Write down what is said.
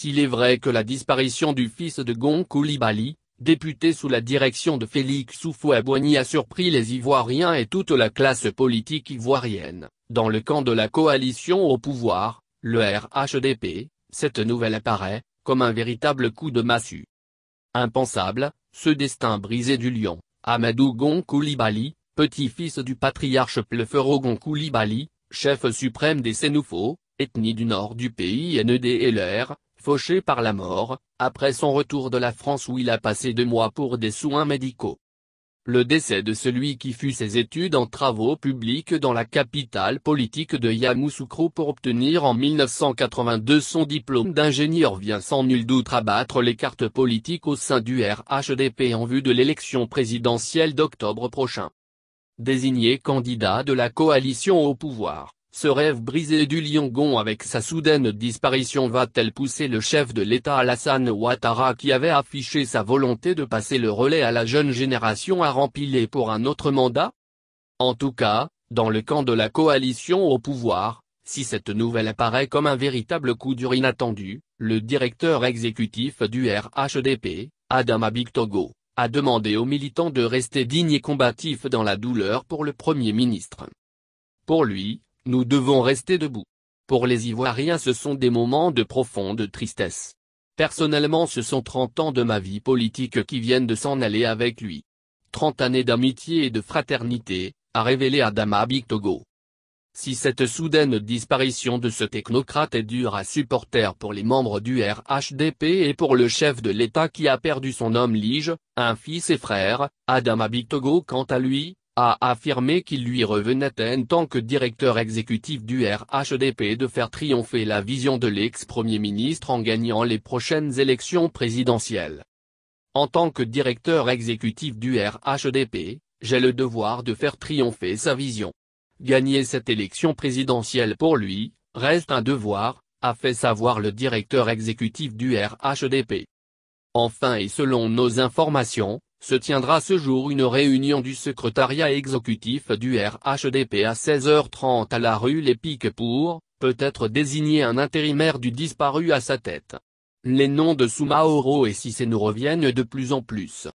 S'il est vrai que la disparition du fils de Gon Koulibaly, député sous la direction de Félix à boigny a surpris les Ivoiriens et toute la classe politique ivoirienne, dans le camp de la coalition au pouvoir, le RHDP, cette nouvelle apparaît, comme un véritable coup de massue. Impensable, ce destin brisé du lion, Amadou Gon Koulibaly, petit-fils du patriarche Plefero Gon Koulibaly, chef suprême des Sénoufos, ethnie du nord du pays NDLR, fauché par la mort, après son retour de la France où il a passé deux mois pour des soins médicaux. Le décès de celui qui fut ses études en travaux publics dans la capitale politique de Yamoussoukro pour obtenir en 1982 son diplôme d'ingénieur vient sans nul doute abattre les cartes politiques au sein du RHDP en vue de l'élection présidentielle d'octobre prochain. Désigné candidat de la coalition au pouvoir ce rêve brisé du Lion gon avec sa soudaine disparition va-t-elle pousser le chef de l'État Alassane Ouattara qui avait affiché sa volonté de passer le relais à la jeune génération à rempiler pour un autre mandat En tout cas, dans le camp de la coalition au pouvoir, si cette nouvelle apparaît comme un véritable coup dur inattendu, le directeur exécutif du RHDP, Adam Togo, a demandé aux militants de rester dignes et combatifs dans la douleur pour le Premier ministre. Pour lui, nous devons rester debout. Pour les Ivoiriens ce sont des moments de profonde tristesse. Personnellement ce sont 30 ans de ma vie politique qui viennent de s'en aller avec lui. 30 années d'amitié et de fraternité, a révélé Adama Togo. Si cette soudaine disparition de ce technocrate est dure à supporter pour les membres du RHDP et pour le chef de l'État qui a perdu son homme Lige, un fils et frère, Adama Togo quant à lui, a affirmé qu'il lui revenait en tant que directeur exécutif du RHDP de faire triompher la vision de l'ex-premier ministre en gagnant les prochaines élections présidentielles. En tant que directeur exécutif du RHDP, j'ai le devoir de faire triompher sa vision. Gagner cette élection présidentielle pour lui, reste un devoir, a fait savoir le directeur exécutif du RHDP. Enfin et selon nos informations, se tiendra ce jour une réunion du secrétariat exécutif du RHDP à 16h30 à la rue Piques pour, peut-être désigner un intérimaire du disparu à sa tête. Les noms de Soumaoro et Sissé nous reviennent de plus en plus.